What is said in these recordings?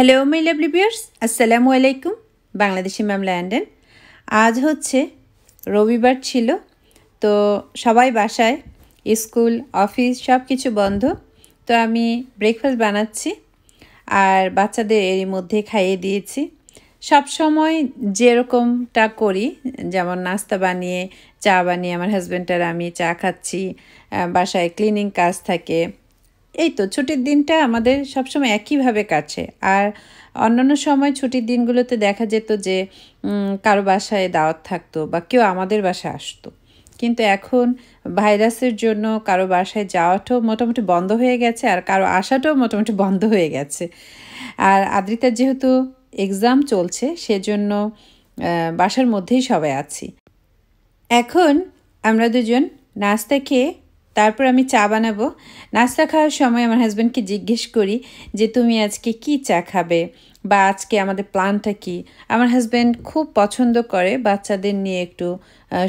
Hello my lovely বিয়ার্স আসসালামু আলাইকুম Bangladeshi ma'am ল্যান্ডেন আজ হচ্ছে রবিবার ছিল তো সবাই বাসায় স্কুল অফিস সব কিছু বন্ধ তো আমি ব্রেকফাস্ট বানাচ্ছি আর বাচ্চাদের এরই মধ্যে খাইয়ে দিয়েছি সব সময় যেরকমটা করি যেমন নাস্তা বানিয়ে চা বানিয়ে আমার হাজব্যান্ডটার আমি চা খাচ্ছি বাসায় ক্লিনিং কাজ থাকে এই তো ছুটির দিনটা আমাদের সবসময় একইভাবে কাছে আর অন্যান্য সময় ছুটির দিনগুলোতে দেখা যেত যে কারো বাসায় দাওয়াত থাকতো বা কেউ আমাদের বাসায় আসতো কিন্তু এখন ভাইরাসের জন্য কারো বাসায় যাওয়াটাও মোটামুটি বন্ধ হয়ে গেছে আর কারো আসাটাও মোটামুটি বন্ধ হয়ে গেছে আর আদ্রিতার যেহেতু এক্সাম চলছে সেজন্য বাসার মধ্যেই সবাই আছি এখন আমরা দুজন নাস্তা খেয়ে তারপর আমি চা বানাবো নাস্তা খাওয়ার সময় আমার হাজব্যান্ডকে জিজ্ঞেস করি যে তুমি আজকে কি চা খাবে বা আজকে আমাদের প্ল্যানটা কি আমার হাজব্যান্ড খুব পছন্দ করে বাচ্চাদের নিয়ে একটু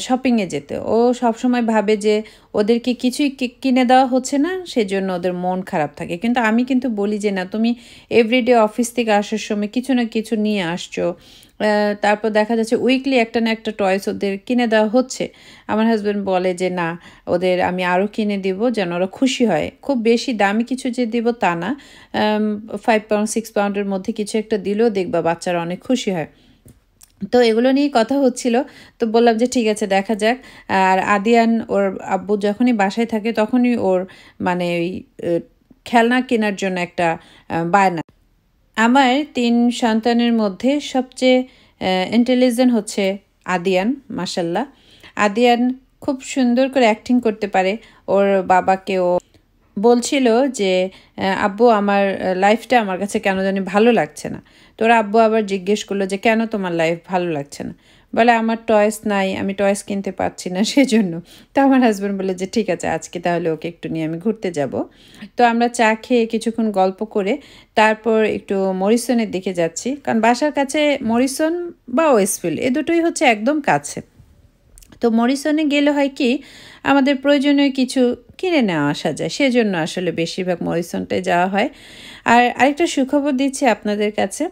শপিংয়ে যেতে ও সবসময় ভাবে যে ওদেরকে কিছুই কিনে দেওয়া হচ্ছে না সেজন্য ওদের মন খারাপ থাকে কিন্তু আমি কিন্তু বলি যে না তুমি এভরিডে অফিস থেকে আসার সময় কিছু না কিছু নিয়ে আসছো তারপর দেখা যাচ্ছে উইকলি একটা না একটা টয়েস ওদের কিনে দেওয়া হচ্ছে আমার হাজব্যান্ড বলে যে না ওদের আমি আরও কিনে দিব যেন ওরা খুশি হয় খুব বেশি দামি কিছু যে দিব তা না ফাইভ পাউন্ড সিক্স পাউন্ডের মধ্যে কিছু একটা দিলেও দেখবা বাচ্চারা অনেক খুশি হয় তো এগুলো নিয়ে কথা হচ্ছিল তো বললাম যে ঠিক আছে দেখা যাক আর আদিয়ান ওর আব্বু যখনই বাসায় থাকে তখনই ওর মানে ওই খেলনা কেনার জন্য একটা বায়না আমার তিন সন্তানের মধ্যে সবচেয়ে ইন্টেলিজেন্ট হচ্ছে আদিয়ান মাসাল্লাহ আদিয়ান খুব সুন্দর করে অ্যাক্টিং করতে পারে ওর বাবাকেও বলছিল যে আব্বু আমার লাইফটা আমার কাছে কেন জানি ভালো লাগছে না তোর আব্বু আবার জিজ্ঞেস করলো যে কেন তোমার লাইফ ভালো লাগছে না বলে আমার টয়েস নাই আমি টয়েস কিনতে পারছি না সেজন্য তো আমার হাজব্যান্ড বলে যে ঠিক আছে আজকে তাহলে ওকে একটু নিয়ে আমি ঘুরতে যাব তো আমরা চা খেয়ে কিছুক্ষণ গল্প করে তারপর একটু মরিসনের দিকে যাচ্ছি কারণ বাসার কাছে মরিসন বা ওয়েস্টফিল্ড এ দুটোই হচ্ছে একদম কাছে তো মরিসনে গেলে হয় কি আমাদের প্রয়োজনীয় কিছু কিনে নেওয়া আসা যায় সেজন্য আসলে বেশিরভাগ মরিসনটায় যাওয়া হয় আর আরেকটা সুখবর দিচ্ছি আপনাদের কাছে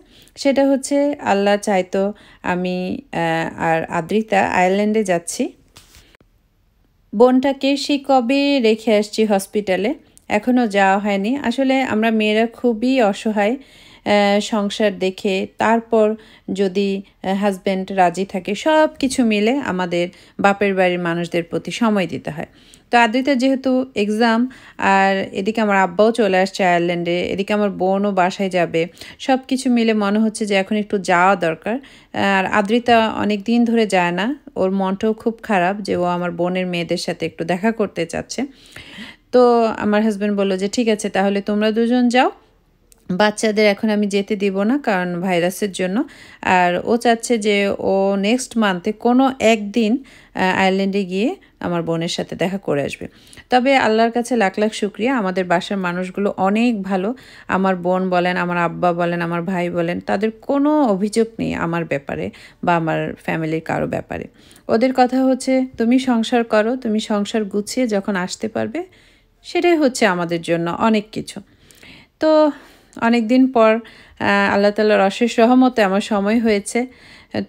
সেটা হচ্ছে আল্লাহ চাইতো আমি আর আদ্রিতা আয়ারল্যান্ডে যাচ্ছি বোনটাকে সে কবে রেখে আসছি হসপিটালে এখনও যাওয়া হয়নি আসলে আমরা মেয়েরা খুবই অসহায় সংসার দেখে তারপর যদি হাজব্যান্ড রাজি থাকে সব কিছু মিলে আমাদের বাপের বাড়ির মানুষদের প্রতি সময় দিতে হয় তো আদ্রিতার যেহেতু এক্সাম আর এদিকে আমার আব্বাও চলে আসছে আয়ারল্যান্ডে এদিকে আমার বোনও বাসায় যাবে সব কিছু মিলে মনে হচ্ছে যে এখন একটু যাওয়া দরকার আর আদ্রিতা অনেক দিন ধরে যায় না ওর মনটাও খুব খারাপ যে ও আমার বোনের মেয়েদের সাথে একটু দেখা করতে চাচ্ছে তো আমার হাজব্যান্ড বললো যে ঠিক আছে তাহলে তোমরা দুজন যাও বাচ্চাদের এখন আমি যেতে দিব না কারণ ভাইরাসের জন্য আর ও চাচ্ছে যে ও নেক্সট মান্থে কোনো একদিন আয়ারল্যান্ডে গিয়ে আমার বোনের সাথে দেখা করে আসবে তবে আল্লাহর কাছে লাখ লাখ শুক্রিয়া আমাদের বাসার মানুষগুলো অনেক ভালো আমার বোন বলেন আমার আব্বা বলেন আমার ভাই বলেন তাদের কোনো অভিযোগ নেই আমার ব্যাপারে বা আমার ফ্যামিলির কারো ব্যাপারে ওদের কথা হচ্ছে তুমি সংসার করো তুমি সংসার গুছিয়ে যখন আসতে পারবে সেটাই হচ্ছে আমাদের জন্য অনেক কিছু তো অনেক দিন পর আল্লাহ তাল্লাহর অশেষ সহমতে আমার সময় হয়েছে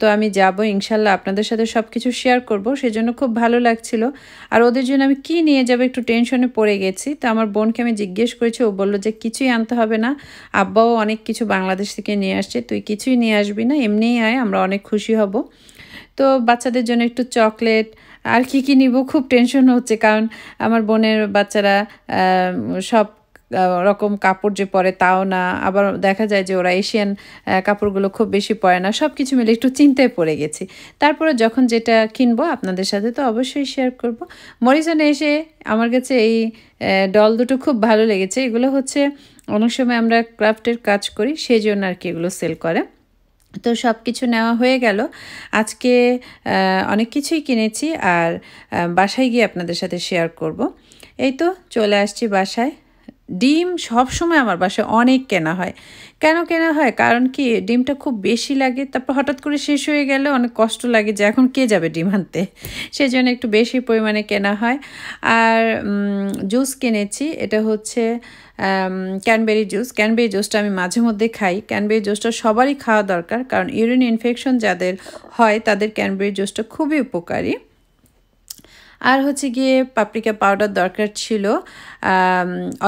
তো আমি যাব ইনশাল্লাহ আপনাদের সাথে সব কিছু শেয়ার করব সেজন্য খুব ভালো লাগছিল আর ওদের জন্য আমি কি নিয়ে যাব একটু টেনশনে পড়ে গেছি তো আমার বোনকে আমি জিজ্ঞেস করেছি ও বললো যে কিছুই আনতে হবে না আব্বাও অনেক কিছু বাংলাদেশ থেকে নিয়ে আসছে তুই কিছুই নিয়ে আসবি না এমনিই আয় আমরা অনেক খুশি হব তো বাচ্চাদের জন্য একটু চকলেট আর কি কি নিব খুব টেনশন হচ্ছে কারণ আমার বোনের বাচ্চারা সব রকম কাপড় যে পরে তাও না আবার দেখা যায় যে ওরা এশিয়ান কাপড়গুলো খুব বেশি পরে না সব কিছু মিলে একটু চিন্তায় পড়ে গেছি তারপরে যখন যেটা কিনবো আপনাদের সাথে তো অবশ্যই শেয়ার করব মরিজনে এসে আমার কাছে এই ডল দুটো খুব ভালো লেগেছে এগুলো হচ্ছে অনেক সময় আমরা ক্রাফটের কাজ করি সেই জন্য আর কি এগুলো সেল করে তো সব কিছু নেওয়া হয়ে গেল আজকে অনেক কিছুই কিনেছি আর বাসায় গিয়ে আপনাদের সাথে শেয়ার করব এই তো চলে আসছি বাসায় ডিম সবসময় আমার বাসায় অনেক কেনা হয় কেন কেনা হয় কারণ কি ডিমটা খুব বেশি লাগে তারপর হঠাৎ করে শেষ হয়ে গেলে অনেক কষ্ট লাগে যে এখন কে যাবে ডিম আনতে সেই জন্য একটু বেশি পরিমাণে কেনা হয় আর জুস কিনেছি এটা হচ্ছে ক্যানবেরি জুস ক্যানবেরি জুসটা আমি মাঝে মধ্যে খাই ক্যানবেরি জুসটা সবারই খাওয়া দরকার কারণ ইউরিন ইনফেকশন যাদের হয় তাদের ক্যানবেরি জুসটা খুবই উপকারী আর হচ্ছে গিয়ে পাপড়িকা পাউডার দরকার ছিল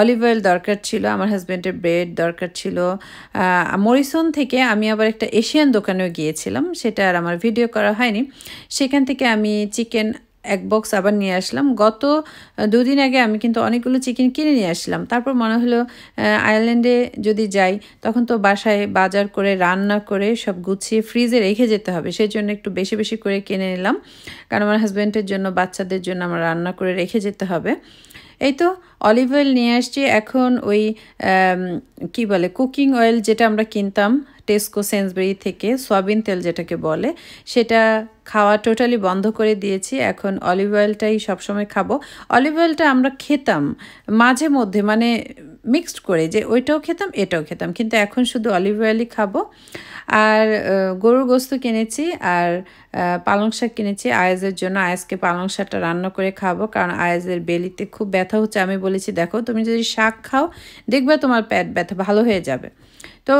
অলিভ অয়েল দরকার ছিল আমার হাজব্যান্ডের ব্রেড দরকার ছিল মরিসন থেকে আমি আবার একটা এশিয়ান দোকানেও গিয়েছিলাম সেটা আর আমার ভিডিও করা হয়নি সেখান থেকে আমি চিকেন এক বক্স আবার নিয়ে আসলাম গত দুদিন আগে আমি কিন্তু অনেকগুলো চিকেন কিনে নিয়ে আসলাম তারপর মনে হলো আয়ারল্যান্ডে যদি যাই তখন তো বাসায় বাজার করে রান্না করে সব গুছিয়ে ফ্রিজে রেখে যেতে হবে সেই জন্য একটু বেশি বেশি করে কিনে নিলাম কারণ আমার হাজব্যান্ডের জন্য বাচ্চাদের জন্য আমার রান্না করে রেখে যেতে হবে এই তো অলিভ অয়েল নিয়ে আসছি এখন ওই কি বলে কুকিং অয়েল যেটা আমরা কিনতাম টেস্কো সেন্সবেরি থেকে সোয়াবিন তেল যেটাকে বলে সেটা খাওয়া টোটালি বন্ধ করে দিয়েছি এখন অলিভ অয়েলটাই সবসময় খাবো অলিভ অয়েলটা আমরা খেতাম মাঝে মধ্যে মানে মিক্সড করে যে ওইটাও খেতাম এটাও খেতাম কিন্তু এখন শুধু অলিভ অয়েলই খাবো আর গরুর গোস্ত কিনেছি আর পালং শাক কিনেছি আয়াজের জন্য আয়াজকে পালং শাকটা রান্না করে খাবো কারণ আয়াজের বেলিতে খুব ব্যথা হচ্ছে আমি বলেছি দেখো তুমি যদি শাক খাও দেখবে তোমার পেট ব্যথা ভালো হয়ে যাবে তো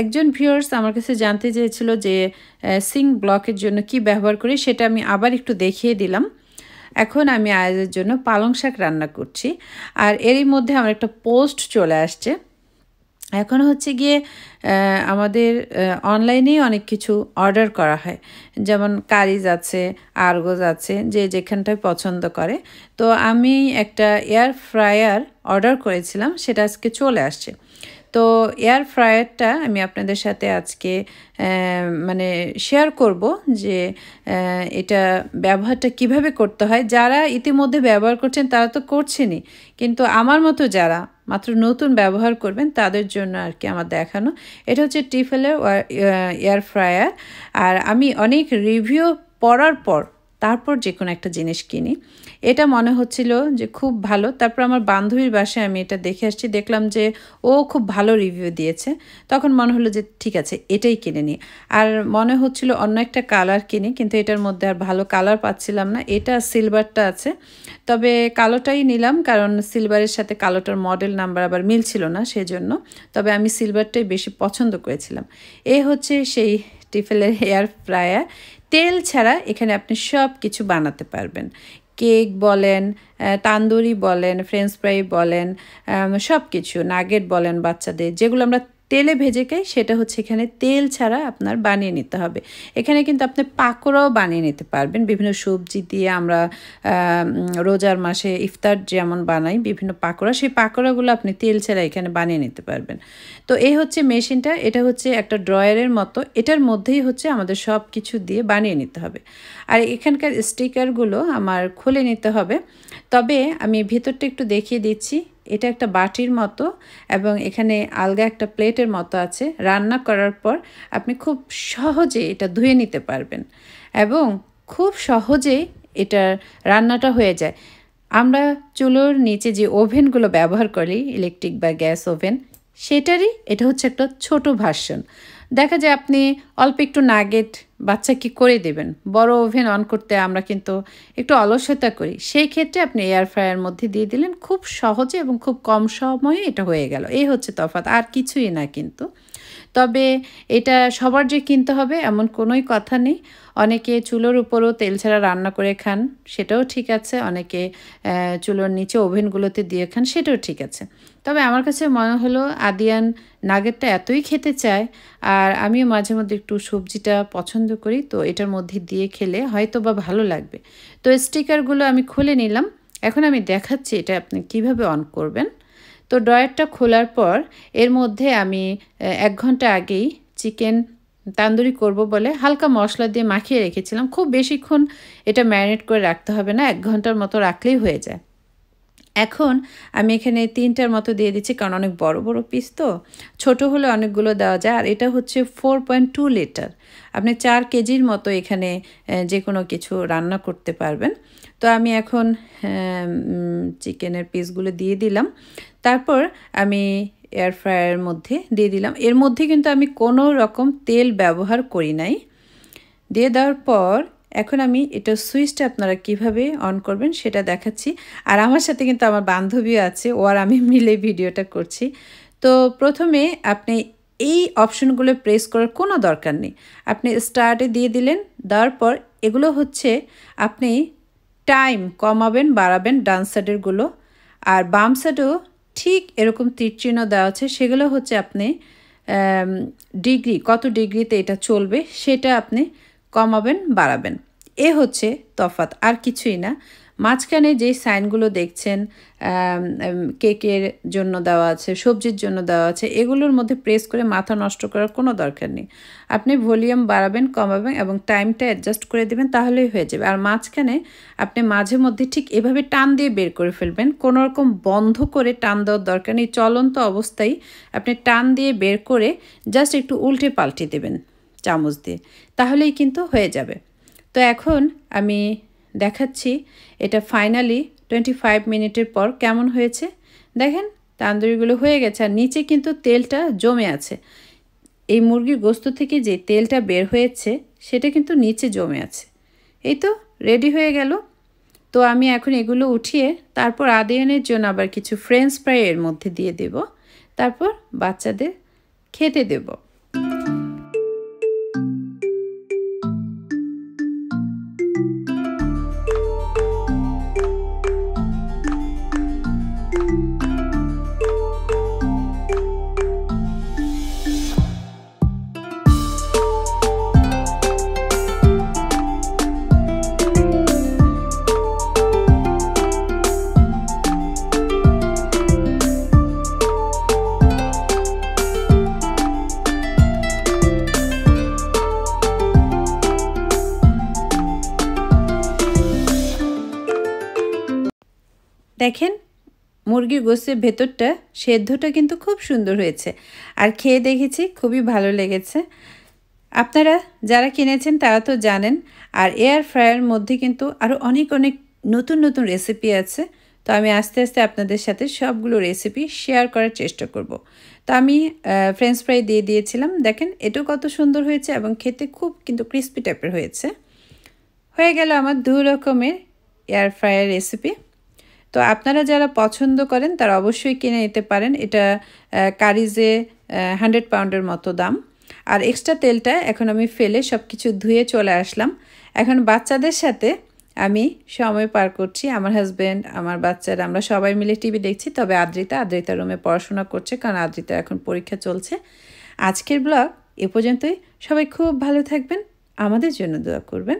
একজন ভিউয়ার্স আমার কাছে জানতে চেয়েছিল যে সিং ব্লকের জন্য কি ব্যবহার করি সেটা আমি আবার একটু দেখিয়ে দিলাম এখন আমি আয়াজের জন্য পালং শাক রান্না করছি আর এরই মধ্যে আমার একটা পোস্ট চলে আসছে এখন হচ্ছে গিয়ে আমাদের অনলাইনেই অনেক কিছু অর্ডার করা হয় যেমন কারিজ আছে আর্গোজ আছে যে যেখানটায় পছন্দ করে তো আমি একটা এয়ার ফ্রায়ার অর্ডার করেছিলাম সেটা আজকে চলে আসছে তো এয়ার ফ্রায়ারটা আমি আপনাদের সাথে আজকে মানে শেয়ার করব যে এটা ব্যবহারটা কিভাবে করতে হয় যারা ইতিমধ্যে ব্যবহার করছেন তারা তো করছেনই কিন্তু আমার মতো যারা মাত্র নতুন ব্যবহার করবেন তাদের জন্য আর কি আমার দেখানো এটা হচ্ছে টিফেলের এয়ার ফ্রায়ার আর আমি অনেক রিভিউ পড়ার পর তারপর যে কোনো একটা জিনিস কিনি এটা মনে হচ্ছিল যে খুব ভালো তারপর আমার বান্ধবীর বাসায় আমি এটা দেখে আসছি দেখলাম যে ও খুব ভালো রিভিউ দিয়েছে তখন মনে হলো যে ঠিক আছে এটাই কিনে নিই আর মনে হচ্ছিল অন্য একটা কালার কিনি কিন্তু এটার মধ্যে আর ভালো কালার পাচ্ছিলাম না এটা সিলভারটা আছে তবে কালোটাই নিলাম কারণ সিলভারের সাথে কালোটার মডেল নাম্বার আবার মিলছিল না সেজন্য তবে আমি সিলভারটাই বেশি পছন্দ করেছিলাম এ হচ্ছে সেই টিফেলের হেয়ার ফ্রায়ার তেল ছাড়া এখানে আপনি সব কিছু বানাতে পারবেন কেক বলেন তান্দুরি বলেন ফ্রেঞ্চ ফ্রাই বলেন সব কিছু নাগেট বলেন বাচ্চাদের যেগুলো আমরা তেলে ভেজেকে সেটা হচ্ছে এখানে তেল ছাড়া আপনার বানিয়ে নিতে হবে এখানে কিন্তু আপনি পাকোড়াও বানিয়ে নিতে পারবেন বিভিন্ন সবজি দিয়ে আমরা রোজার মাসে ইফতার যেমন বানাই বিভিন্ন পাকোড়া সেই পাকোড়াগুলো আপনি তেল ছাড়া এখানে বানিয়ে নিতে পারবেন তো এই হচ্ছে মেশিনটা এটা হচ্ছে একটা ড্রয়ারের মতো এটার মধ্যেই হচ্ছে আমাদের সব কিছু দিয়ে বানিয়ে নিতে হবে আর এখানকার স্টিকারগুলো আমার খুলে নিতে হবে তবে আমি ভেতরটা একটু দেখিয়ে দিচ্ছি এটা একটা বাটির মতো এবং এখানে আলগা একটা প্লেটের মতো আছে রান্না করার পর আপনি খুব সহজে এটা ধুয়ে নিতে পারবেন এবং খুব সহজে এটা রান্নাটা হয়ে যায় আমরা চুলোর নিচে যে ওভেনগুলো ব্যবহার করি ইলেকট্রিক বা গ্যাস ওভেন সেটারই এটা হচ্ছে একটা ছোট ভার্সন দেখা যায় আপনি অল্প একটু নাগেট বাচ্চাকে করে দেবেন বড় ওভেন অন করতে আমরা কিন্তু একটু অলসতা করি সেই ক্ষেত্রে আপনি এয়ার ফ্রায়ার মধ্যে দিয়ে দিলেন খুব সহজে এবং খুব কম সময়ে এটা হয়ে গেল এই হচ্ছে তফাত আর কিছুই না কিন্তু তবে এটা সবার যে কিনতে হবে এমন কোনোই কথা নেই অনেকে চুলোর উপরও তেল ছাড়া রান্না করে খান সেটাও ঠিক আছে অনেকে চুলোর নিচে ওভেনগুলোতে দিয়ে খান সেটাও ঠিক আছে তবে আমার কাছে মনে হলো আদিয়ান নাগেটটা এতই খেতে চায় আর আমিও মাঝে মধ্যে একটু সবজিটা পছন্দ করি তো এটার মধ্যে দিয়ে খেলে হয়তো বা ভালো লাগবে তো স্টিকারগুলো আমি খুলে নিলাম এখন আমি দেখাচ্ছি এটা আপনি কিভাবে অন করবেন তো ড্রয়ারটা খোলার পর এর মধ্যে আমি এক ঘন্টা আগেই চিকেন তান্দুরি করব বলে হালকা মশলা দিয়ে মাখিয়ে রেখেছিলাম খুব বেশিক্ষণ এটা ম্যারিনেট করে রাখতে হবে না এক ঘন্টার মতো রাখলেই হয়ে যায় এখন আমি এখানে তিনটার মতো দিয়ে দিচ্ছি কারণ অনেক বড় বড় পিস তো ছোটো হলে অনেকগুলো দেওয়া যায় আর এটা হচ্ছে ফোর পয়েন্ট টু লিটার আপনি চার কেজির মতো এখানে যে কোনো কিছু রান্না করতে পারবেন তো আমি এখন চিকেনের পিসগুলো দিয়ে দিলাম তারপর আমি এয়ার ফ্রায়ারের মধ্যে দিয়ে দিলাম এর মধ্যে কিন্তু আমি কোনো রকম তেল ব্যবহার করি নাই দিয়ে দেওয়ার পর এখন আমি এটা সুইচটা আপনারা কিভাবে অন করবেন সেটা দেখাচ্ছি আর আমার সাথে কিন্তু আমার বান্ধবীও আছে ও আর আমি মিলে ভিডিওটা করছি তো প্রথমে আপনি এই অপশনগুলো প্রেস করার কোনো দরকার নেই আপনি স্টার্টে দিয়ে দিলেন দেওয়ার পর এগুলো হচ্ছে আপনি টাইম কমাবেন বাড়াবেন ডান সাইডেরগুলো আর বাম সাইডেও ঠিক এরকম তীরচিহ্ন দেওয়া আছে সেগুলো হচ্ছে আপনি ডিগ্রি কত ডিগ্রিতে এটা চলবে সেটা আপনি কমাবেন বাড়াবেন এ হচ্ছে তফাত আর কিছুই না মাঝখানে যেই সাইনগুলো দেখছেন কেকের জন্য দেওয়া আছে সবজির জন্য দেওয়া আছে এগুলোর মধ্যে প্রেস করে মাথা নষ্ট করার কোনো দরকার নেই আপনি ভলিউম বাড়াবেন কমাবেন এবং টাইমটা অ্যাডজাস্ট করে দেবেন তাহলেই হয়ে যাবে আর মাঝখানে আপনি মাঝে মধ্যে ঠিক এভাবে টান দিয়ে বের করে ফেলবেন কোনোরকম বন্ধ করে টান দেওয়ার দরকার নেই চলন্ত অবস্থায় আপনি টান দিয়ে বের করে জাস্ট একটু উল্টে পাল্টে দেবেন চামচ দিয়ে তাহলেই কিন্তু হয়ে যাবে তো এখন আমি দেখাচ্ছি এটা ফাইনালি টোয়েন্টি ফাইভ মিনিটের পর কেমন হয়েছে দেখেন তান্দুরিগুলো হয়ে গেছে আর নিচে কিন্তু তেলটা জমে আছে এই মুরগির গোস্ত থেকে যে তেলটা বের হয়েছে সেটা কিন্তু নিচে জমে আছে এই তো রেডি হয়ে গেল তো আমি এখন এগুলো উঠিয়ে তারপর আদায়নের জন্য আবার কিছু ফ্রেঞ্চ ফ্রাই এর মধ্যে দিয়ে দেব তারপর বাচ্চাদের খেতে দেবো দেখেন মুরগির গোসের ভেতরটা সেদ্ধটা কিন্তু খুব সুন্দর হয়েছে আর খেয়ে দেখেছি খুবই ভালো লেগেছে আপনারা যারা কিনেছেন তারা তো জানেন আর এয়ার ফ্রায়ার মধ্যে কিন্তু আরও অনেক অনেক নতুন নতুন রেসিপি আছে তো আমি আস্তে আস্তে আপনাদের সাথে সবগুলো রেসিপি শেয়ার করার চেষ্টা করব। তো আমি ফ্রেঞ্চ ফ্রাই দিয়ে দিয়েছিলাম দেখেন এটাও কত সুন্দর হয়েছে এবং খেতে খুব কিন্তু ক্রিস্পি টাইপের হয়েছে হয়ে গেল আমার দু রকমের এয়ার ফ্রায়ার রেসিপি তো আপনারা যারা পছন্দ করেন তারা অবশ্যই কিনে নিতে পারেন এটা কারিজে হান্ড্রেড পাউন্ডের মতো দাম আর এক্সট্রা তেলটা এখন আমি ফেলে সব কিছু ধুয়ে চলে আসলাম এখন বাচ্চাদের সাথে আমি সময় পার করছি আমার হাজব্যান্ড আমার বাচ্চারা আমরা সবাই মিলে টিভি দেখছি তবে আদ্রিতা আদ্রিতা রুমে পড়াশোনা করছে কারণ আদ্রিতা এখন পরীক্ষা চলছে আজকের ব্লগ এ পর্যন্তই সবাই খুব ভালো থাকবেন আমাদের জন্য দোয়া করবেন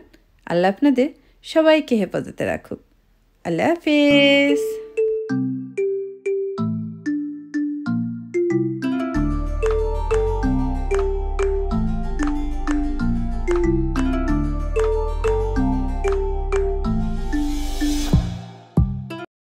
আল্লাহ আপনাদের সবাইকে হেফাজতে রাখুক अल्लाह हाफिज़